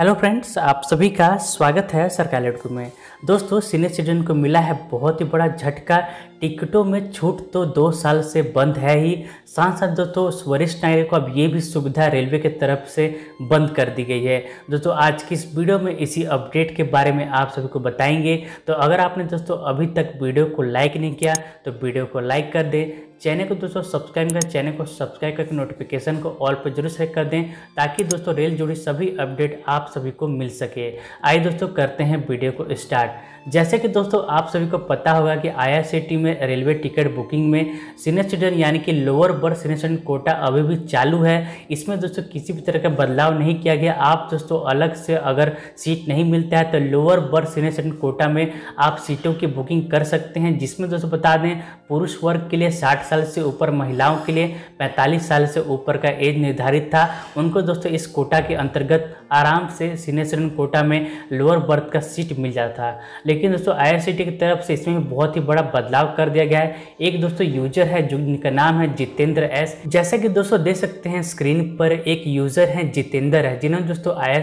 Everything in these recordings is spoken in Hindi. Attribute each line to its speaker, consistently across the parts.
Speaker 1: हेलो फ्रेंड्स आप सभी का स्वागत है सरकारी लड़कों में दोस्तों सीनियर सिटीजन को मिला है बहुत ही बड़ा झटका टिकटों में छूट तो दो साल से बंद है ही साथ साथ दोस्तों वरिष्ठ नागरिक को अब ये भी सुविधा रेलवे के तरफ से बंद कर दी गई है दोस्तों आज की इस वीडियो में इसी अपडेट के बारे में आप सभी को बताएंगे तो अगर आपने दोस्तों अभी तक वीडियो को लाइक नहीं किया तो वीडियो को लाइक कर दें चैनल को दोस्तों सब्सक्राइब करें चैनल को सब्सक्राइब करके नोटिफिकेशन को ऑल पर जरूर सेलेक्ट कर दें ताकि दोस्तों रेल जुड़ी सभी अपडेट आप सभी को मिल सके आइए दोस्तों करते हैं वीडियो को स्टार्ट जैसे कि दोस्तों आप सभी को पता होगा कि आई में रेलवे टिकट बुकिंग में सीनियर सिटीजन यानी कि lower berth senior citizen quota अभी भी चालू है इसमें दोस्तों किसी भी तरह का बदलाव नहीं किया गया आप दोस्तों अलग से अगर सीट नहीं मिलता है तो lower berth senior citizen quota में आप सीटों की बुकिंग कर सकते हैं जिसमें दोस्तों बता दें पुरुष वर्ग के लिए साठ 60 साल से ऊपर महिलाओं के लिए 45 साल से ऊपर का एज निर्धारित था उनको दोस्तों इस कोटा के अंतर्गत आराम से सीनियर कोटा में लोअर बर्थ का सीट मिल जाता था लेकिन दोस्तों आई की तरफ से इसमें बहुत ही बड़ा बदलाव कर दिया गया है एक दोस्तों यूजर है जिनका नाम है जितेंद्र एस जैसा कि दोस्तों देख सकते हैं स्क्रीन पर एक यूजर है जितेंद्र है जिन्होंने दोस्तों आई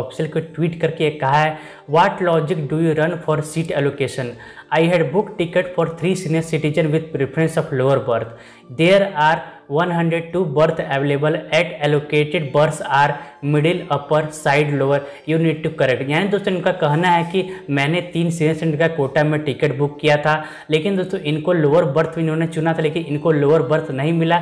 Speaker 1: ऑफिसियल को ट्वीट करके कहा है what logic do you run for seat allocation I had booked ticket for three senior citizen with preference of lower berth. There are 102 berth available at allocated berths are middle upper side lower you need to correct यानी दोस्तों इनका कहना है कि मैंने तीन सीनियर सेंटर का कोटा में टिकट बुक किया था लेकिन दोस्तों इनको लोअर बर्थ भी इन्होंने चुना था लेकिन इनको लोअर बर्थ नहीं मिला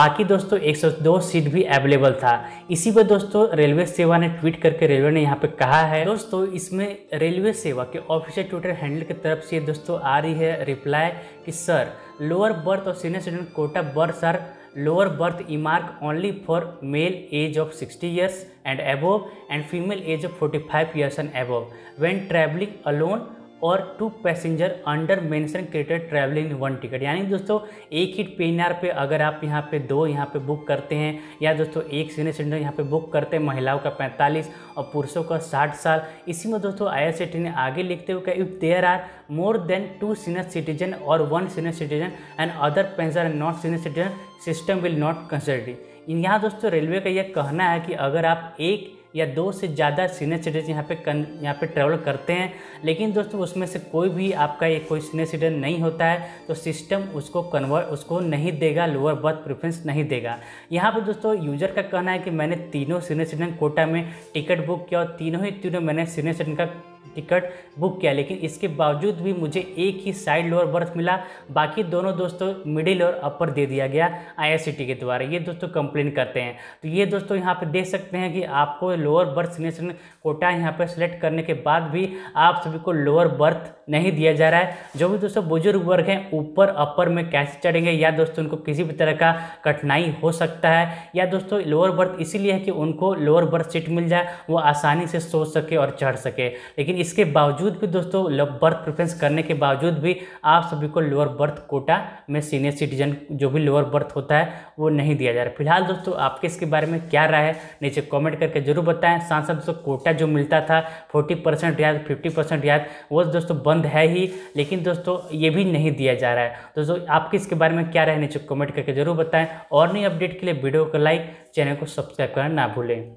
Speaker 1: बाकी दोस्तों दो सीट भी अवेलेबल था इसी पर दोस्तों रेलवे सेवा ने ट्वीट करके रेलवे ने यहाँ पे कहा है दोस्तों इसमें रेलवे सेवा के ऑफिशियल ट्विटर हैंडल की तरफ से दोस्तों आ रही है रिप्लाई कि सर लोअर बर्थ और senior citizen quota berth sir lower berth earmark only for male age of sixty years and above and female age of forty five years and above when travelling alone और two passenger under mention created travelling one ticket यानी दोस्तों एक ही आर पे अगर आप यहाँ पे दो यहाँ पे बुक करते हैं या दोस्तों एक सीनियर सिटीजन यहाँ पे बुक करते हैं महिलाओं का 45 और पुरुषों का 60 साल इसी में दोस्तों आई ने आगे लिखते हुए कहा if there are more than two senior citizen और one senior citizen and other pension and not senior citizen system will not consider यहाँ दोस्तों रेलवे का यह कहना है कि अगर आप एक या दो से ज़्यादा सीनियर सिटीजन यहाँ पे कन यहाँ पे ट्रैवल करते हैं लेकिन दोस्तों उसमें से कोई भी आपका ये कोई सीनियर सिटीजन नहीं होता है तो सिस्टम उसको कन्वर्ट उसको नहीं देगा लोअर बर्थ प्रेफरेंस नहीं देगा यहाँ पर दोस्तों यूज़र का कहना है कि मैंने तीनों सीनियर सिटीजन कोटा में टिकट बुक किया और तीनों ही तीनों मैंने सीनियर सिटीजन का टिकट बुक किया लेकिन इसके बावजूद भी मुझे एक ही साइड लोअर बर्थ मिला बाकी दोनों दोस्तों मिडिल और अपर दे दिया गया आईआरसीटी के द्वारा ये दोस्तों कंप्लेन करते हैं तो ये दोस्तों यहाँ पे देख सकते हैं कि आपको लोअर बर्थ सिलेक्शन कोटा यहाँ पे सिलेक्ट करने के बाद भी आप सभी को लोअर बर्थ नहीं दिया जा रहा है जो भी दोस्तों बुजुर्ग वर्ग हैं ऊपर अपर में कैसे चढ़ेंगे या दोस्तों उनको किसी भी तरह का कठिनाई हो सकता है या दोस्तों लोअर बर्थ इसीलिए है कि उनको लोअर बर्थ सीट मिल जाए वो आसानी से सो सके और चढ़ सके लेकिन लेकिन इसके बावजूद भी दोस्तों बर्थ प्रेफरेंस करने के बावजूद भी आप सभी को लोअर बर्थ कोटा में सीनियर सिटीजन जो भी लोअर बर्थ होता है वो नहीं दिया जा रहा फिलहाल दोस्तों आपके इसके बारे में क्या राय है नीचे कमेंट करके जरूर बताएं सांसद दोस्तों कोटा जो मिलता था फोर्टी परसेंट रियायत फिफ्टी परसेंट रियायत वो दोस्तों बंद है ही लेकिन दोस्तों ये भी नहीं दिया जा रहा है दोस्तों आपके इसके बारे में क्या रहे नीचे कमेंट करके जरूर बताएं और नई अपडेट के लिए वीडियो को लाइक चैनल को सब्सक्राइब करना ना भूलें